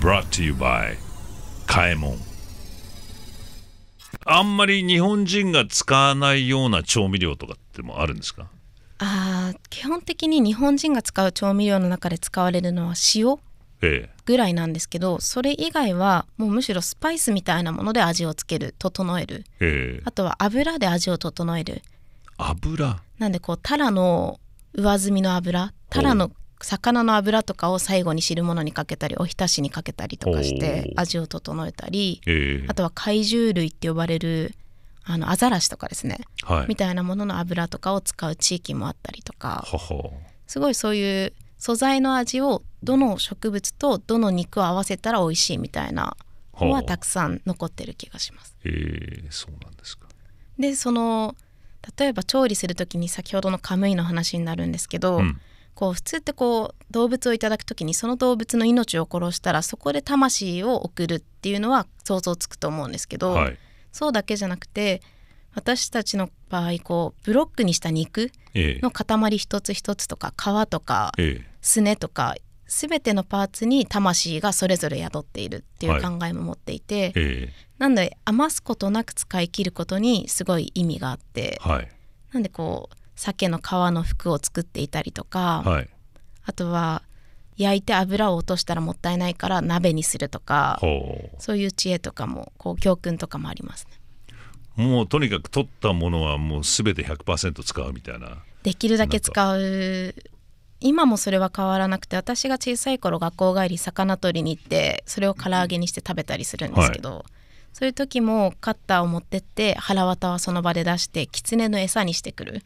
brought to you by カエモンあんまり日本人が使わないような調味料とかってもあるんですかあ基本的に日本人が使う調味料の中で使われるのは塩ぐらいなんですけど、ええ、それ以外はもうむしろスパイスみたいなもので味をつける整える、え、あとは油で味を整える油なんでこうタラの上澄みの油タラの魚の油とかを最後に汁物にかけたりおひたしにかけたりとかして味を整えたり、えー、あとは怪獣類って呼ばれるあのアザラシとかですね、はい、みたいなものの油とかを使う地域もあったりとかすごいそういう素材の味をどの植物とどの肉を合わせたら美味しいみたいなのはたくさん残ってる気がします。えー、そうなんですかでその例えば調理する時に先ほどのカムイの話になるんですけど、うんこう普通ってこう動物をいただく時にその動物の命を殺したらそこで魂を送るっていうのは想像つくと思うんですけど、はい、そうだけじゃなくて私たちの場合こうブロックにした肉の塊一つ一つとか皮とかすねとか全てのパーツに魂がそれぞれ宿っているっていう考えも持っていて、はい、なので余すことなく使い切ることにすごい意味があって、はい、なんでこう鮭の皮の服を作っていたりとか、はい、あとは焼いて油を落としたらもったいないから鍋にするとかそういう知恵とかもこう教訓とかもありますねもうとにかく取ったものはもう全て100%使うみたいなできるだけ使う今もそれは変わらなくて私が小さい頃学校帰り魚取りに行ってそれを唐揚げにして食べたりするんですけど、はい、そういう時もカッターを持ってって腹綿はその場で出してキツネの餌にしてくる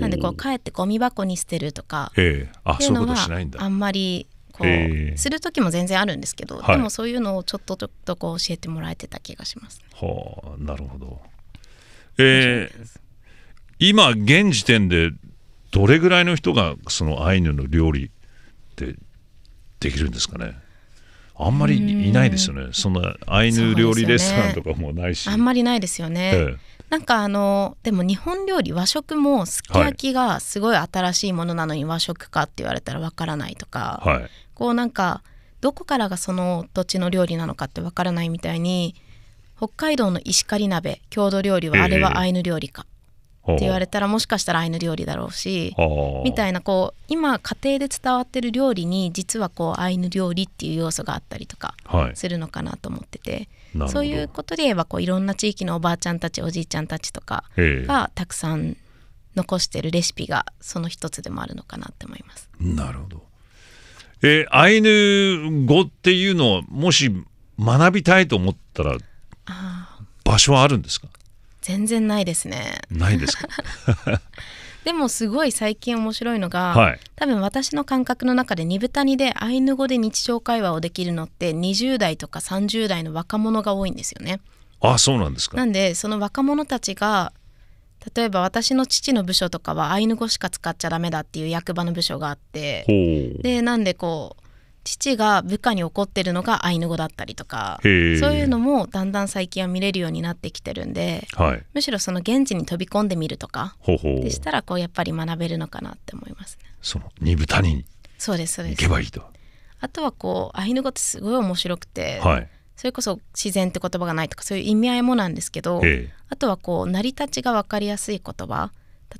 なんでこう帰ってゴミ箱に捨てるとかっていうのはあんまりこうする時も全然あるんですけど、でもそういうのをちょっとちょっとこう教えてもらえてた気がします、ね。はあなるほど。えー、今現時点でどれぐらいの人がそのアイヌの料理ってできるんですかねあんまりいないですよねそのアイヌ料理レストランとかもないし、ね、あんまりないですよね、ええ、なんかあのでも日本料理和食もすき焼きがすごい新しいものなのに和食かって言われたらわからないとか、はい、こうなんかどこからがその土地の料理なのかってわからないみたいに北海道の石狩鍋郷土料理はあれはアイヌ料理か、えーって言われたらもしかしたらアイヌ料理だろうしみたいなこう今家庭で伝わってる料理に実はこうアイヌ料理っていう要素があったりとかするのかなと思ってて、はい、そういうことで言えばこういろんな地域のおばあちゃんたちおじいちゃんたちとかがたくさん残してるレシピがその一つでもあるのかなって思います。なるほどえー、アイヌ語っていうのをもし学びたいと思ったら場所はあるんですか全然ないですね。ないですか でもすごい最近面白いのが、はい、多分私の感覚の中で二豚にでアイヌ語で日常会話をできるのって20代とか30代の若者が多いんですよね。あそうなんですかなんでその若者たちが例えば私の父の部署とかはアイヌ語しか使っちゃダメだっていう役場の部署があってでなんでこう父が部下に怒ってるのがアイヌ語だったりとかそういうのもだんだん最近は見れるようになってきてるんで、はい、むしろその現地に飛び込んでみるとかでしたらこうやっぱり学べるのかなって思いますね。その二部谷に行けばいいとあとはこうアイヌ語ってすごい面白くて、はい、それこそ自然って言葉がないとかそういう意味合いもなんですけどあとはこう成り立ちが分かりやすい言葉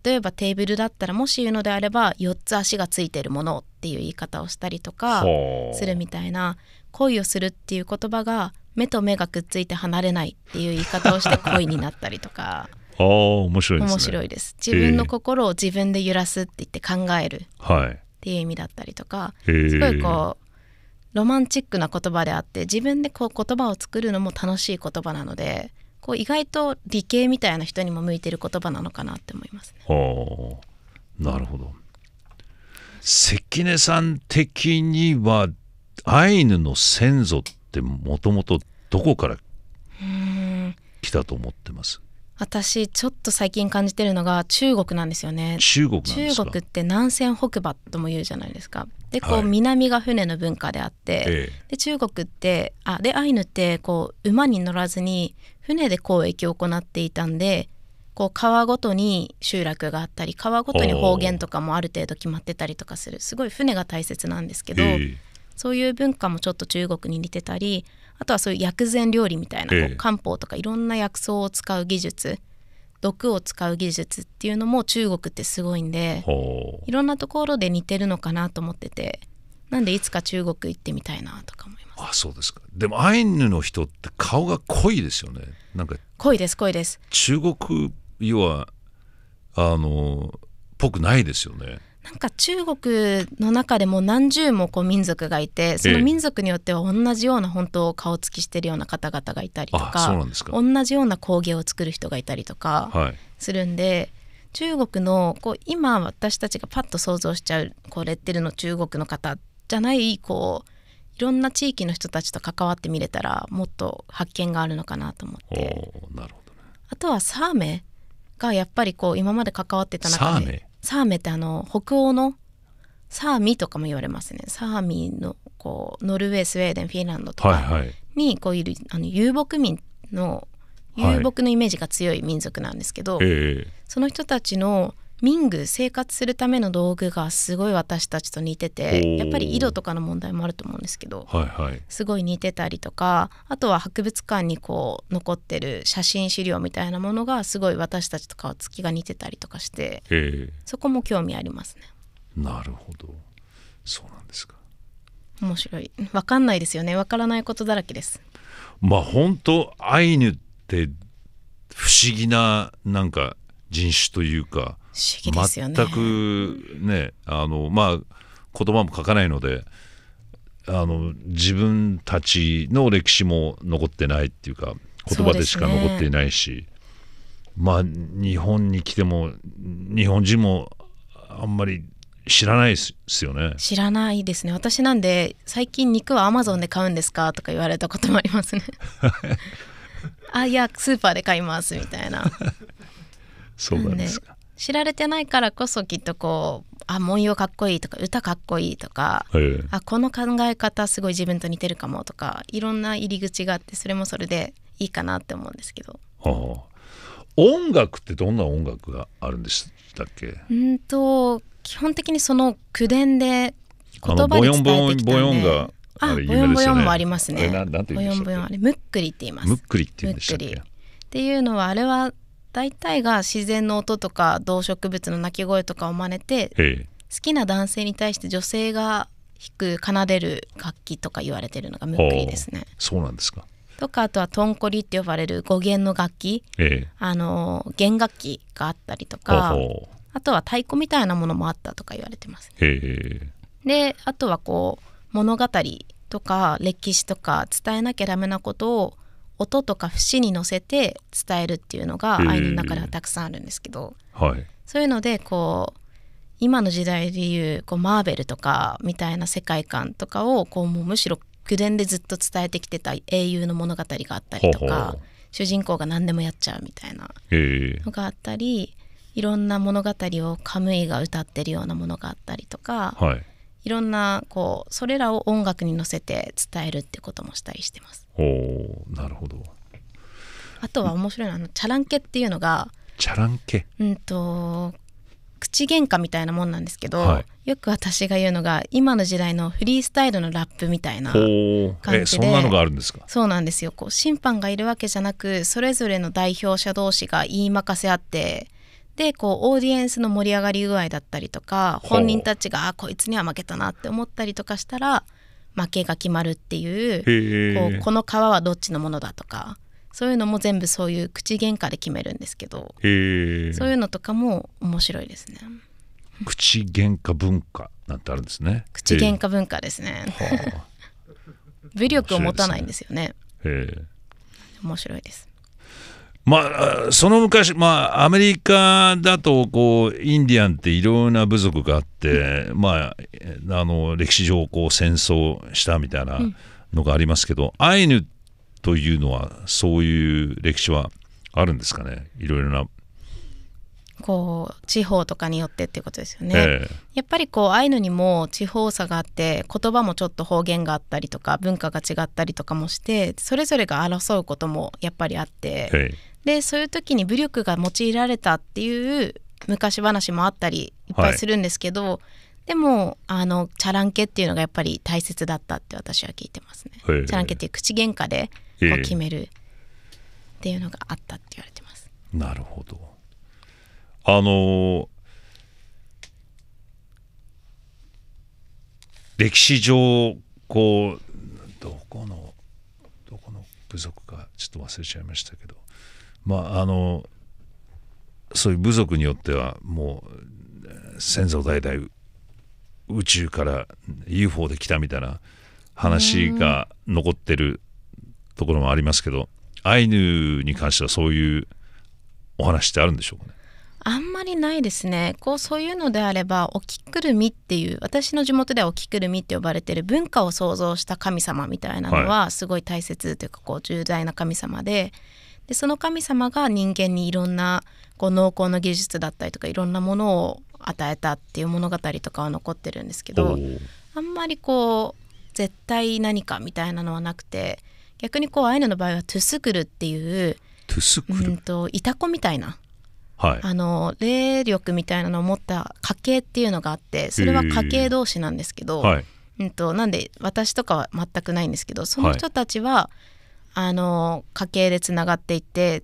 例えばテーブルだったらもし言うのであれば4つ足がついてるものっていう言い方をしたりとかするみたいな恋をするっていう言葉が目と目がくっついて離れないっていう言い方をして 恋になったりとか。あ面白い、ね、面白いです自分の心を自分で揺らすって言って考えるっていう意味だったりとか、すごいこうロマンチックな言葉であって自分でこう言葉を作るのも楽しい言葉なのでこう意外と理系みたいな人にも向いてる言葉なのかなって思います、ね、あなるほど関根さん的にはアイヌの先祖ってもともとどこから来たと思ってます私ちょっと最近感じてるのが中国なんですよね中国中国って南線北馬とも言うじゃないですかでこう、はい、南が船の文化であって、ええ、で中国ってあでアイヌってこう馬に乗らずに船で交易を行っていたんでこう川ごとに集落があったり川ごとに方言とかもある程度決まってたりとかするすごい船が大切なんですけどそういう文化もちょっと中国に似てたりあとはそういう薬膳料理みたいなこう漢方とかいろんな薬草を使う技術毒を使う技術っていうのも中国ってすごいんでいろんなところで似てるのかなと思っててなんでいつか中国行ってみたいなとかもあそうですかでもアイヌの人って顔が濃いですよねなんか濃いです濃いです中国要はあのぽくないですよねなんか中国の中でも何十もこう民族がいてその民族によっては同じような本当顔つきしてるような方々がいたりとか同じような工芸を作る人がいたりとかするんで、はい、中国のこう今私たちがパッと想像しちゃうこうレッテルの中国の方じゃないこういろんな地域の人たちと関わってみれたらもっと発見があるのかなと思ってなるほど、ね、あとはサーメがやっぱりこう今まで関わってた中でサーメってあの北欧のサーミとかも言われますねサーミのこうノルウェースウェーデンフィンランドとかにこういるあの遊牧民の遊牧のイメージが強い民族なんですけど、はいその人たちのング生活するための道具がすごい私たちと似ててやっぱり井戸とかの問題もあると思うんですけど、はいはい、すごい似てたりとかあとは博物館にこう残ってる写真資料みたいなものがすごい私たちと顔つきが似てたりとかしてそこも興味ありますね。なるほどそうなんですか面白い分かんないですよね分からないことだらけです。まあ本当アイヌって不思議ななんか人種というか思議ですよね全くねあのまあ言葉も書かないのであの自分たちの歴史も残ってないっていうか言葉でしか残っていないし、ね、まあ日本に来ても日本人もあんまり知らないですよね知らないですね私なんで最近肉はアマゾンで買うんですかとか言われたこともありますね あいやスーパーで買いますみたいな そうなんですか知られてないからこそきっとこうあ文様かっこいいとか歌かっこいいとか、えー、あこの考え方すごい自分と似てるかもとかいろんな入り口があってそれもそれでいいかなって思うんですけど。はあ、音楽ってどんな音楽があるんでしたっけうんと基本的にその口伝で言葉で伝えてきたんであボヨンボヨンもありますね。ボヨンボヨンあれムックリって言います。ムックリって言うんでしたっけ？っていうのはあれは大体が自然の音とか動植物の鳴き声とかを真似て好きな男性に対して女性が弾く奏でる楽器とか言われてるのがムックリですね。そうなんですかとかあとはトンコリって呼ばれる語源の楽器、ええ、あの弦楽器があったりとかあとは太鼓みたいなものもあったとか言われてます、ねえ、であとはこう物語とか歴史とか伝えなきゃダメなことを音とか節に乗せて伝えるっていうのが愛の中ではたくさんあるんですけど、はい、そういうのでこう今の時代でいうこうマーベルとかみたいな世界観とかをこうもうむしろ口伝でずっと伝えてきてた英雄の物語があったりとか主人公が何でもやっちゃうみたいなのがあったり、いろんな物語をカムイが歌ってるようなものがあったりとか。はいいろんなこうそれらを音楽に乗せて伝えるってこともしたりしてます。おなるほどあとは面白いのはあのチャランケっていうのがチャランケうんと口喧嘩みたいなもんなんですけど、はい、よく私が言うのが今の時代のフリースタイルのラップみたいな感じでそんなのがあるんですかそうなんですよこう審判がいるわけじゃなくそれぞれの代表者同士が言い任せあってでこうオーディエンスの盛り上がり具合だったりとか本人たちがこいつには負けたなって思ったりとかしたら負けが決まるっていうこうこの皮はどっちのものだとかそういうのも全部そういう口喧嘩で決めるんですけどそういうのとかも面白いですね。口喧嘩文化なんてあるんですね。口喧嘩文化ですね。武力を持たないんですよね。面白いです。まあ、その昔、まあ、アメリカだとこうインディアンっていろんな部族があって、うん、まあ、あの歴史上こう戦争したみたいなのがありますけど、うん、アイヌというのはそういう歴史はあるんですかねいろいろな。こう地方とかによってっていうことですよね、えー、やっぱりこうアイヌにも地方差があって言葉もちょっと方言があったりとか文化が違ったりとかもしてそれぞれが争うこともやっぱりあって。えーでそういう時に武力が用いられたっていう昔話もあったりいっぱいするんですけど、はい、でもあのチャランケっていうのがやっぱり大切だったって私は聞いてますね。チャランケっていう口喧嘩で決めるっていうのがあったって言われてます。なるほど。あの歴史上こうどこのどこの部族かちょっと忘れちゃいましたけどまああのそういう部族によってはもう先祖代々宇宙から UFO で来たみたいな話が残ってるところもありますけど、アイヌに関してはそういうお話ってあるんでしょうかねあんまりないですねこうそういうのであればおきくるみっていう私の地元ではおきくるみって呼ばれてる文化を創造した神様みたいなのはすごい大切というかこう重大な神様で、はいでその神様が人間にいろんなこう濃厚な技術だったりとかいろんなものを与えたっていう物語とかは残ってるんですけどあんまりこう絶対何かみたいなのはなくて逆にこうアイヌの場合はトゥスクルっていうトゥスクルうんとイタコみたいな、はい、あの霊力みたいなのを持った家系っていうのがあってそれは家系同士なんですけど、はい、うんと、となんで私とかは全くないんですけどその人たちは、はいあの家系でつながっていて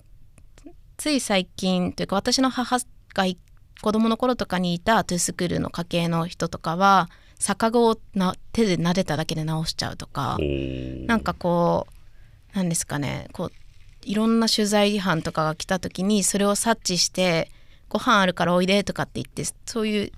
つい最近というか私の母が子供の頃とかにいたトゥースクールの家系の人とかは逆子をな手で撫でただけで直しちゃうとかなんかこうなんですかねこういろんな取材班とかが来た時にそれを察知して「ご飯あるからおいで」とかって言ってそういう違う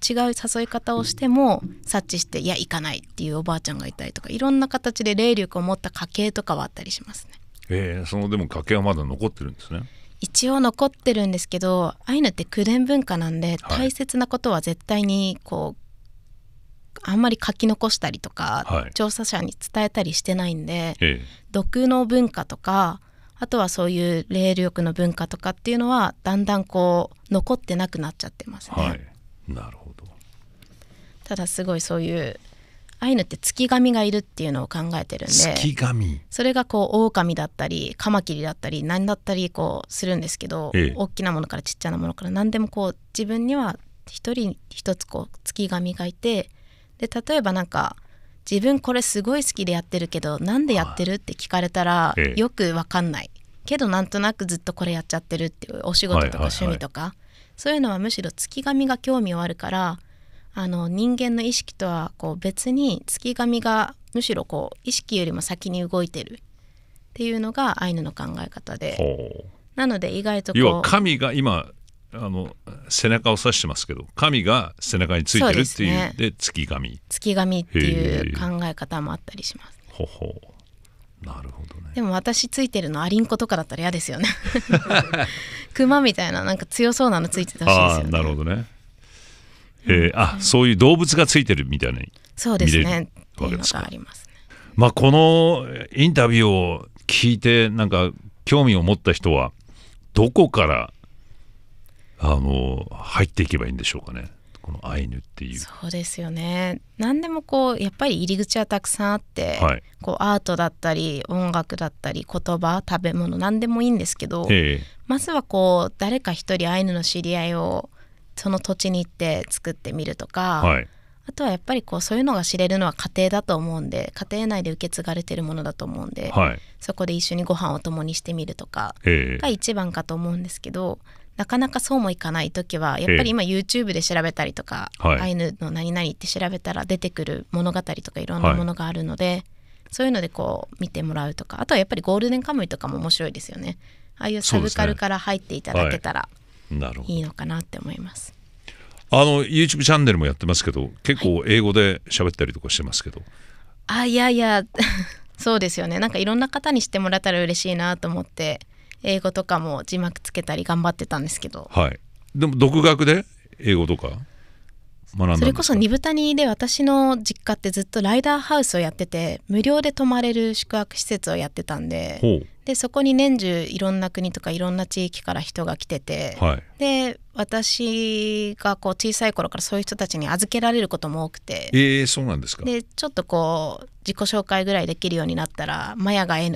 誘い方をしても察知して「いや行かない」っていうおばあちゃんがいたりとかいろんな形で霊力を持った家系とかはあったりしますね。えー、そのでも崖はまだ残ってるんですね一応残ってるんですけどアイヌって口伝文化なんで、大切なことは絶対にこう、はい、あんまり書き残したりとか、はい、調査者に伝えたりしてないんで、ええ、毒の文化とかあとはそういう霊力の文化とかっていうのはだんだんこう残ってなくなっちゃってますね。はい、なるほどただすごいそういうアイヌって月神がいるっていうのを考えてるんで月神それがこう狼だったりカマキリだったり何だったりこうするんですけど、ええ、大きなものからちっちゃなものから何でもこう自分には一人一つこう月神がいてで例えばなんか自分これすごい好きでやってるけどなんでやってるって聞かれたら、よくわかんないけどなんとなくずっとこれやっちゃってるっていうお仕事とか趣味とか、そういうのはむしろ月神が興味はあるからあの人間の意識とはこう別に月神がむしろこう意識よりも先に動いてるっていうのがアイヌの考え方でなので意外とこう要は神が今あの背中を指してますけど神が背中についてるっていうで、ねで、月神月神っていう考え方もあったりします、ね、ほほなるほどねでも私ついてるのアリンコとかだったら嫌ですよね熊 みたいななんか強そうなのついてたしいですよねなるほどねえー、あそういう動物がついてるみたいなそうですねわけですか。ますね、まあこのインタビューを聞いてなんか興味を持った人はどこからあの入っていけばいいんでしょうかね。このアイヌっていうそうですよね何でもこうやっぱり入り口はたくさんあって、はい、こうアートだったり音楽だったり言葉食べ物何でもいいんですけど、えー、まずはこう誰か一人アイヌの知り合いをその土地に行って作ってみるとか、はい、あとはやっぱりこうそういうのが知れるのは家庭だと思うんで家庭内で受け継がれてるものだと思うんで、はい、そこで一緒にご飯を共にしてみるとかが一番かと思うんですけど。なかなかそうもいかない時はやっぱり今 YouTube で調べたりとか、はい、アイヌの何々って調べたら出てくる物語とかいろんなものがあるので、そういうのでこう見てもらうとかあとはやっぱりゴールデンカムイとかも面白いですよねああいうサブカルから入っていただけたら、ねいいのかなって思います。あの YouTube チャンネルもやってますけど結構英語で喋ったりとかしてますけど、はい、あいやいや そうですよねなんかいろんな方に知ってもらえたら嬉しいなと思って英語とかも字幕つけたり頑張ってたんですけどはいでも独学で英語とかそれこそ二豚谷で私の実家ってずっとライダーハウスをやってて無料で泊まれる宿泊施設をやってたんででそこに年中いろんな国とかいろんな地域から人が来てて、はい、で私がこう小さい頃からそういう人たちに預けられることも多くてえー、そうなんですかでちょっとこう自己紹介ぐらいできるようになったらマヤが英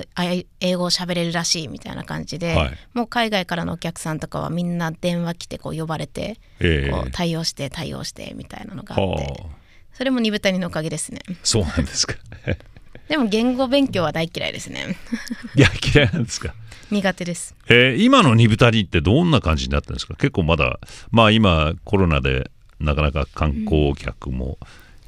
語を喋れるらしいみたいな感じで、はい、もう海外からのお客さんとかはみんな電話来てこう呼ばれて、えー、こう対応して対応してみたいなのがあってそれも二部谷のおかげですね。そうなんですか でも言語勉強は大嫌いですねいや嫌いなんですか苦手です、えー、今の二豚りってどんな感じになったんですか結構まだまあ今コロナでなかなか観光客も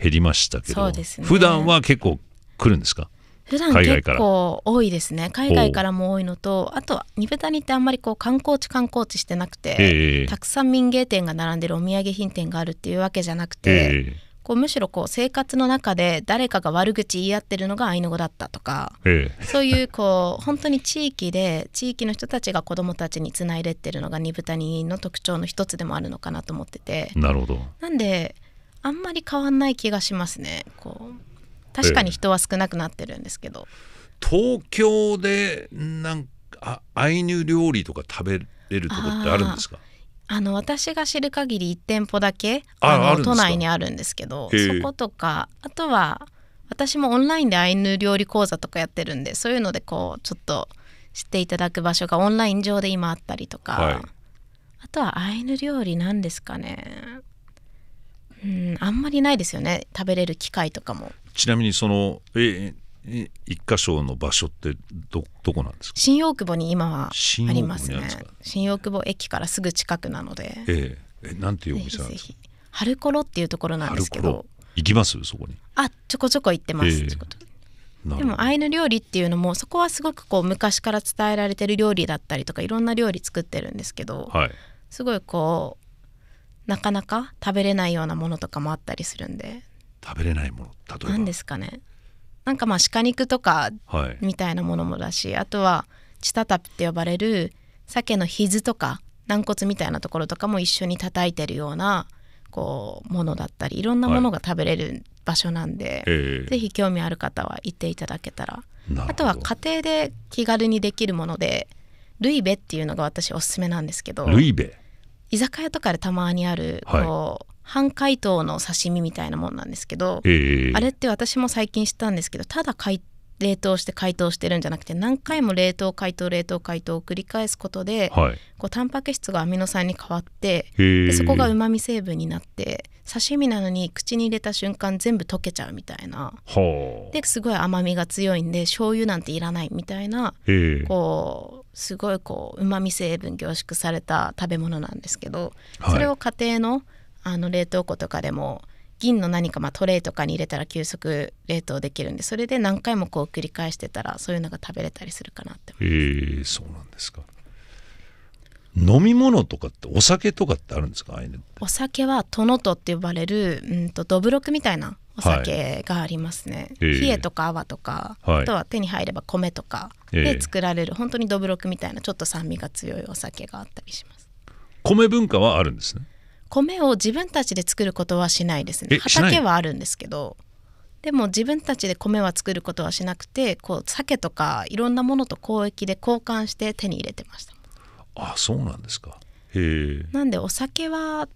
減りましたけど、うんね、普段は結構来るんですか普段結構多いですね海外からも多いのとあとは二豚にってあんまりこう観光地観光地してなくて、えー、たくさん民芸店が並んでるお土産品店があるっていうわけじゃなくて、こうむしろこう生活の中で誰かが悪口言い合ってるのがアイヌ語だったとか、ええ、そういうこう本当に地域で地域の人たちが子どもたちにつないでってるのが二豚にの特徴の一つでもあるのかなと思っててなるほどなんであんまり変わんない気がしますねこう確かに人は少なくなってるんですけど、え、東京でなんかアイヌ料理とか食べれるとこってあるんですかあの私が知る限り1店舗だけあの都内にあるんですけどそことかあとは私もオンラインでアイヌ料理講座とかやってるんでそういうのでこうちょっと知っていただく場所がオンライン上で今あったりとか、はい、あとはアイヌ料理なんですかねうんあんまりないですよね食べれる機会とかも。ちなみにそのえ一箇所の場所ってどどこなんですか新大久保に今はありますね新大久保駅からすぐ近くなのでえええなんていうお店なんですか春頃っていうところなんですけど行きますそこにあちょこちょこ行ってます、えー、でもアイヌ料理っていうのもそこはすごくこう昔から伝えられてる料理だったりとかいろんな料理作ってるんですけど、はい、すごいこうなかなか食べれないようなものとかもあったりするんで食べれないもの例えば何ですかねなんかまあ鹿肉とかみたいなものもだし、はい、あとはチタタプって呼ばれる鮭のひずとか軟骨みたいなところとかも一緒に叩いてるようなこうものだったりいろんなものが食べれる場所なんで、はいえー、ぜひ興味ある方は行っていただけたらあとは家庭で気軽にできるものでルイベっていうのが私おすすめなんですけどルイベ居酒屋とかでたまにあるこう、はい半解凍の刺身みたいなもんなんですけど、えー、あれって私も最近知ったんですけどただ解冷凍して解凍してるんじゃなくて何回も冷凍解凍冷凍解凍を繰り返すことで、はい、こうタンパク質がアミノ酸に変わってそこがうまみ成分になって刺身なのに口に入れた瞬間全部溶けちゃうみたいなですごい甘みが強いんで醤油なんていらないみたいなこうすごいこううまみ成分凝縮された食べ物なんですけど、はい、それを家庭の、あの冷凍庫とかでも銀の何か、まあ、トレイとかに入れたら急速冷凍できるんでそれで何回もこう繰り返してたらそういうのが食べれたりするかなってええー、そうなんですか飲み物とかってお酒とかってあるんですかお酒はトノトって呼ばれるうんとどぶろくみたいなお酒がありますね、はい、冷えとか泡とか、はい、あとは手に入れば米とかで作られる、えー、本当にどぶろくみたいなちょっと酸味が強いお酒があったりします米文化はあるんですね米を自分たちで作ることはしないですね畑はあるんですけどでも自分たちで米は作ることはしなくてこう鮭とかいろんなものと交易で交換して手に入れてましたあそうなんですかへなんでお酒は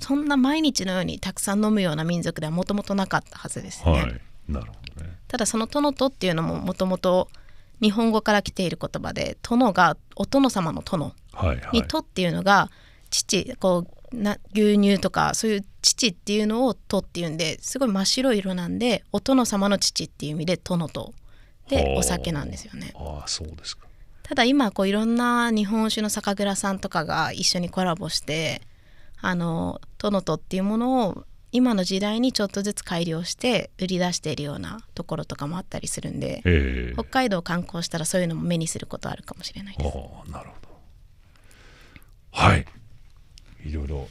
そんな毎日のようにたくさん飲むような民族ではもともとなかったはずですね、はい、なるほどねただその「殿と」っていうのももともと日本語から来ている言葉で「殿」がお殿様の殿に「と」っていうのが父こうな牛乳とかそういう乳っていうのを「と」っていうんですごい真っ白い色なんでお殿様の乳っていう意味で「殿と」でお酒なんですよね。ああそうですかただ今こういろんな日本酒の酒蔵さんとかが一緒にコラボしてあの殿とっていうものを今の時代にちょっとずつ改良して売り出しているようなところとかもあったりするんで、えー、北海道観光したらそういうのも目にすることあるかもしれないです。あなるほどはいいろいろ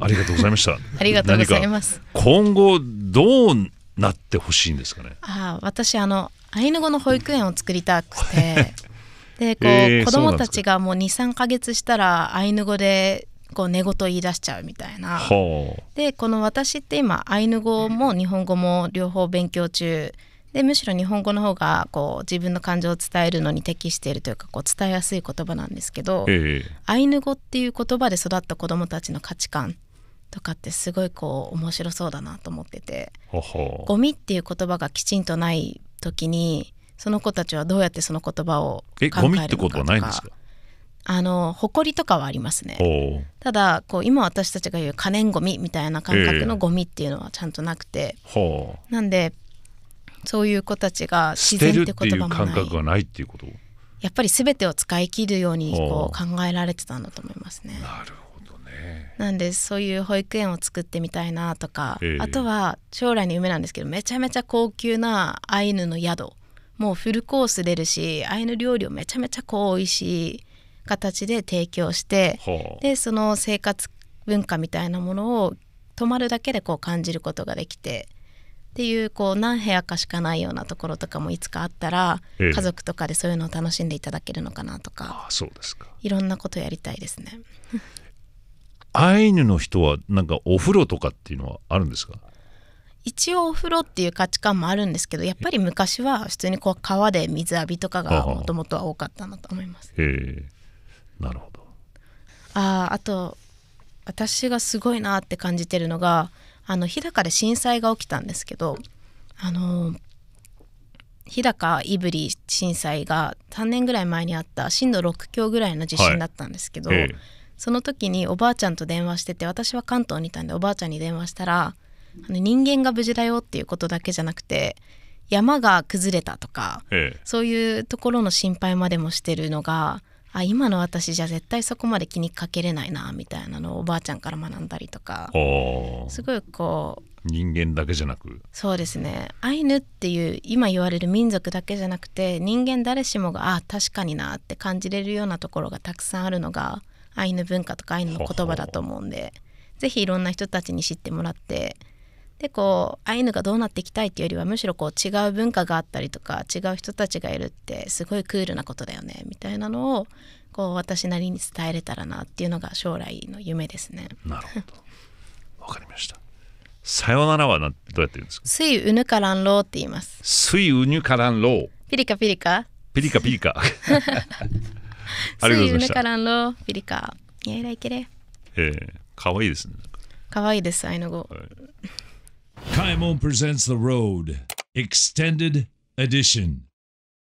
ありがとうございました。ありがとうございます。今後どうなってほしいんですかね。あ、私あのアイヌ語の保育園を作りたくて。でこう、えー、子供たちがもう二三か月したらアイヌ語でこう寝言言い出しちゃうみたいな。でこの私って今アイヌ語も日本語も両方勉強中でむしろ日本語の方がこう自分の感情を伝えるのに適しているというかこう伝えやすい言葉なんですけど、ええ、アイヌ語っていう言葉で育った子どもたちの価値観とかってすごいこう面白そうだなと思ってて「ゴミ」っていう言葉がきちんとない時にその子たちはどうやってその言葉を考えるのかとかえゴミってことはないんですかあの誇りとかはありますねただこう今私たちが言う可燃ゴミみたいな感覚のゴミっていうのはちゃんとなくて、えー、なんでそういう子たちが自然って言葉もない感覚がないっていうことやっぱり全てを使い切るようにこう考えられてたんだと思いますね。なるほどね。なんでそういう保育園を作ってみたいなとか、えー、あとは将来の夢なんですけどめちゃめちゃ高級なアイヌの宿もうフルコース出るしアイヌ料理をめちゃめちゃこう美味しい形で提供して、でその生活文化みたいなものを泊まるだけでこう感じることができて。っていうこう何部屋かしかないようなところとかもいつかあったら、家族とかでそういうのを楽しんでいただけるのかなとかあそうですかいろんなことやりたいですね アイヌの人はなんかお風呂とかっていうのはあるんですか一応お風呂っていう価値観もあるんですけどやっぱり昔は普通にこう川で水浴びとかがもともとは多かったなと思います。えなるほどああと私がすごいなって感じてるのがあの日高で震災が起きたんですけどあの日高胆振震災が3年ぐらい前にあった震度6強ぐらいの地震だったんですけど、はいその時におばあちゃんと電話してて私は関東にいたんでおばあちゃんに電話したらあの人間が無事だよっていうことだけじゃなくて山が崩れたとか、そういうところの心配までもしてるのがあ今の私じゃ絶対そこまで気にかけれないなみたいなのをおばあちゃんから学んだりとかすごいこう人間だけじゃなくそうですねアイヌっていう今言われる民族だけじゃなくて人間誰しもがあ確かになって感じれるようなところがたくさんあるのがアイヌ文化とかアイヌの言葉だと思うんでぜひいろんな人たちに知ってもらってでこうアイヌがどうなっていきたいっていうよりはむしろこう違う文化があったりとか違う人たちがいるってすごいクールなことだよねみたいなのをこう私なりに伝えれたらなっていうのが将来の夢ですね。なるほど。わかりました。さよならはなどうやって言うんですか。水うぬからんろうって言います。水うぬからんろう。ピリカピリカ。ピリカピリカ。ありがとうございました。水うぬからんろうピリカピリカピリカピリカありがとうございまうぬからんろうピリカやいらいけれ。ええー、わいいですね。かわいですアイヌ語。はい Kaimon presents The Road, Extended Edition.